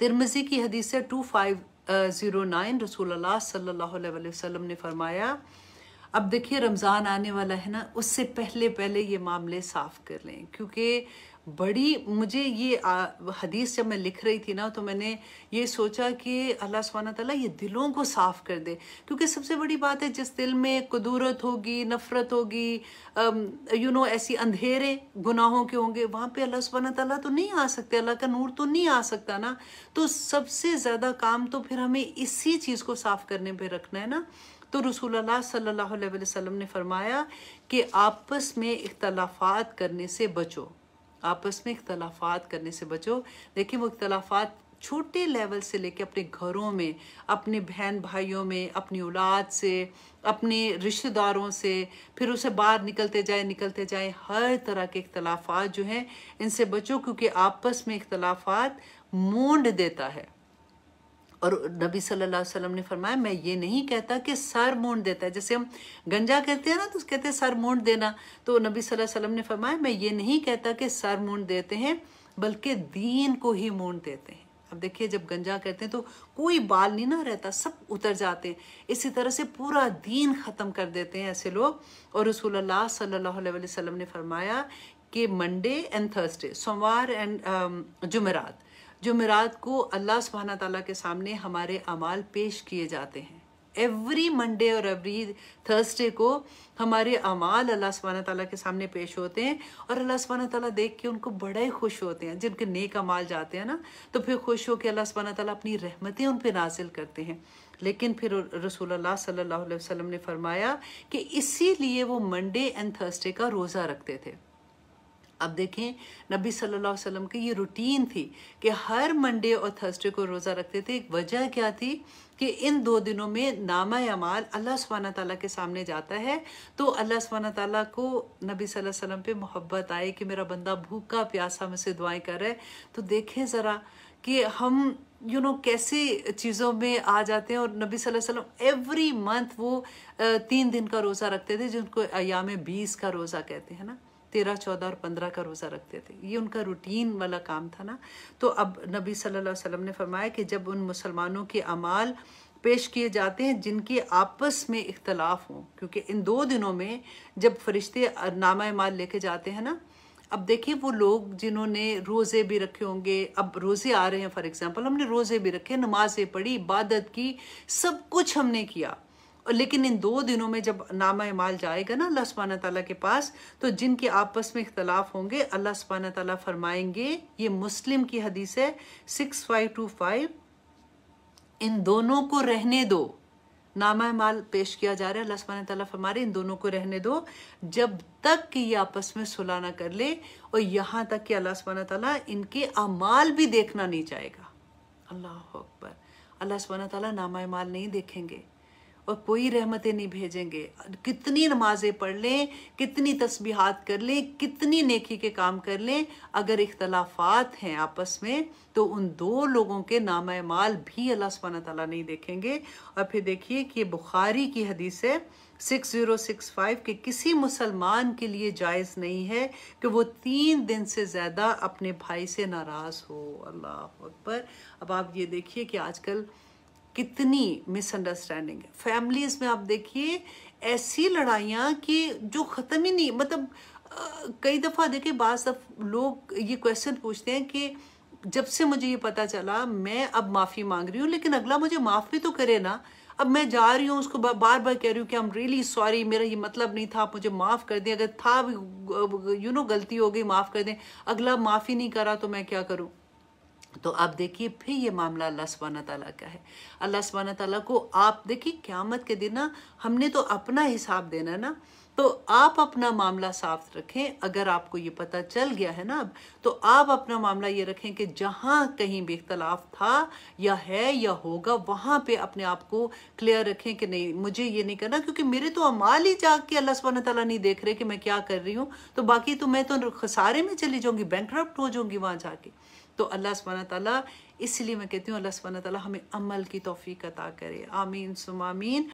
तिरमजी की हदीस है टू फाइव ज़ीरो नाइन रसूल सल्लल्लाहु ने फरमाया अब देखिए रमज़ान आने वाला है ना उससे पहले पहले ये मामले साफ़ कर लें क्योंकि बड़ी मुझे ये हदीस जब मैं लिख रही थी ना तो मैंने ये सोचा कि अल्लाह सुबहाना तला ये दिलों को साफ़ कर दे क्योंकि सबसे बड़ी बात है जिस दिल में कदूरत होगी नफ़रत होगी यू नो ऐसी अंधेरे गुनाहों के होंगे वहाँ पे अल्लाह सुबहाना तला तो नहीं आ सकते अल्लाह का नूर तो नहीं आ सकता ना तो सबसे ज़्यादा काम तो फिर हमें इसी चीज़ को साफ़ करने पर रखना है ना तो रसूल सल्ला वसम ने फरमाया कि आपस में इख्तलाफात करने से बचो आपस में इख्तलाफात करने से बचो देखिए वो इख्तलाफात छोटे लेवल से लेके अपने घरों में अपने बहन भाइयों में अपनी औलाद से अपने रिश्तेदारों से फिर उसे बाहर निकलते जाए निकलते जाए हर तरह के इख्तलाफात जो हैं इनसे बचो क्योंकि आपस में इख्तलाफात मोंड देता है और नबी सल्लल्लाहु अलैहि वसल्लम ने फरमाया मैं ये नहीं कहता कि सर मोड़ देता है जैसे हम गंजा कहते हैं ना तो कहते हैं सर मोड़ देना तो नबी सल्लल्लाहु अलैहि वसल्लम ने फरमाया मैं ये नहीं कहता कि सर मोड़ देते हैं बल्कि दीन को ही मोड़ देते हैं अब देखिए जब गंजा कहते हैं तो कोई बाल नहीं ना रहता सब उतर जाते हैं इसी तरह से पूरा दीन ख़त्म कर देते हैं ऐसे लोग और रसूल अल्लाह सल्लल्लाहु अलैहि वसल्लम ने फरमाया कि मंडे एंड थर्सडे सोमवार एंड जुमेरात जुमेरात को अल्लाह सुबहाना तला के सामने हमारे अमाल पेश किए जाते हैं एवरी मंडे और एवरी थर्सडे को हमारे अमाल अल्लाह सुबहाना तला के सामने पेश होते हैं और अल्लाह सुबहाना तला देख के उनको बड़े खुश होते हैं जिनके नेक अमाल जाते हैं ना तो फिर खुश के अल्लाह सुबहाना तला अपनी रहमतें उन पर नाजिल करते हैं लेकिन फिर रसूल सल्लल्लाहु अलैहि ने फरमाया कि इसी लिए वो मंडे एंड थर्सडे का रोज़ा रखते थे अब देखें नबी सल्लल्लाहु अलैहि वसल्लम की ये रूटीन थी कि हर मंडे और थर्सडे को रोज़ा रखते थे एक वजह क्या थी कि इन दो दिनों में नामा अमाल अल्लाह सुबहाना ताली के सामने जाता है तो अल्लाह सुबहाना ताली को नबी सल्लल्लाहु अलैहि वसल्लम पे मोहब्बत आए कि मेरा बंदा भूखा प्यासा मुझसे दुआएं कर रहा है तो देखें ज़रा कि हम यू you नो know, कैसे चीज़ों में आ जाते हैं और नबी सल्लल्लाहु अलैहि वसल्लम एवरी मंथ वो तीन दिन का रोज़ा रखते थे जिनको अयाम बीस का रोज़ा कहते हैं ना तेरह चौदह और पंद्रह का रोज़ा रखते थे ये उनका रूटीन वाला काम था ना तो अब नबी सल्लल्लाहु अलैहि वसल्लम ने फरमाया कि जब उन मुसलमानों के अमाल पेश किए जाते हैं जिनके आपस में इख्तलाफ हों क्योंकि इन दो दिनों में जब फरिश्ते नामा माल लेके जाते हैं ना अब देखिए वो लोग जिन्होंने रोज़े भी रखे होंगे अब रोज़े आ रहे हैं फॉर एग्ज़ाम्पल हमने रोज़े भी रखे नमाजें पढ़ी इबादत की सब कुछ हमने किया लेकिन इन दो दिनों में जब नामा माल जाएगा ना अल्लाह सुबहाना तला के पास तो जिनके आपस में इख्तलाफ होंगे अल्लाह सुबहाना तला फरमाएंगे ये मुस्लिम की हदीस है सिक्स फाइव टू फाइव इन दोनों को रहने दो नामा माल पेश किया जा रहा है अल्लाह सुबहाना तला फरमा इन दोनों को रहने दो जब तक कि ये आपस में सुलाना ना कर ले और यहाँ तक कि अल्लाह सुबहाना तला इनके अमाल भी देखना नहीं चाहेगा अल्लाह अकबर अल्लाह सुबहाना तला नामा माल नहीं देखेंगे और कोई रहमतें नहीं भेजेंगे कितनी नमाजें पढ़ लें कितनी तस्बीहात कर लें कितनी नेकी के काम कर लें अगर इख्तलाफात हैं आपस में तो उन दो लोगों के नाम माल भी अल्लाह सुबहाना तला नहीं देखेंगे और फिर देखिए कि बुखारी की हदीस है सिक्स ज़ीरो सिक्स फाइव के किसी मुसलमान के लिए जायज़ नहीं है कि वो तीन दिन से ज़्यादा अपने भाई से नाराज़ हो अल्लाह अकबर अब आप ये देखिए कि आजकल कितनी मिसअंडरस्टैंडिंग है फैमिलीज में आप देखिए ऐसी लड़ाइयाँ कि जो ख़त्म ही नहीं मतलब कई दफ़ा देखिए बास लोग ये क्वेश्चन पूछते हैं कि जब से मुझे ये पता चला मैं अब माफ़ी मांग रही हूँ लेकिन अगला मुझे माफ़ भी तो करे ना अब मैं जा रही हूँ उसको बार बार कह रही हूँ कि आई एम रियली सॉरी मेरा ये मतलब नहीं था आप मुझे माफ़ कर दें अगर था यू नो गलती हो गई माफ़ कर दें अगला माफ़ी नहीं करा तो मैं क्या करूँ तो आप देखिए फिर ये मामला अल्लाह सुबहान तला का है अल्लाह सुबहान तला को आप देखिए क़्यामत के दिन ना हमने तो अपना हिसाब देना ना तो आप अपना मामला साफ रखें अगर आपको ये पता चल गया है ना अब तो आप अपना मामला ये रखें कि जहाँ कहीं भी इख्तलाफ था या है या होगा वहाँ पे अपने आप को क्लियर रखें कि नहीं मुझे ये नहीं करना क्योंकि मेरे तो अमाल ही जा के अल्लाह सुबहाना तला नहीं देख रहे कि मैं क्या कर रही हूँ तो बाकी तो मैं तो खसारे में चली जाऊँगी बैंक हो जाऊँगी वहाँ जाके तो अल्लाह सुबहाना ताली इसलिए मैं कहती हूँ अल्लाह सुबहाना ताली हमें अमल की तोफ़ी अता करे आमीन सुमामीन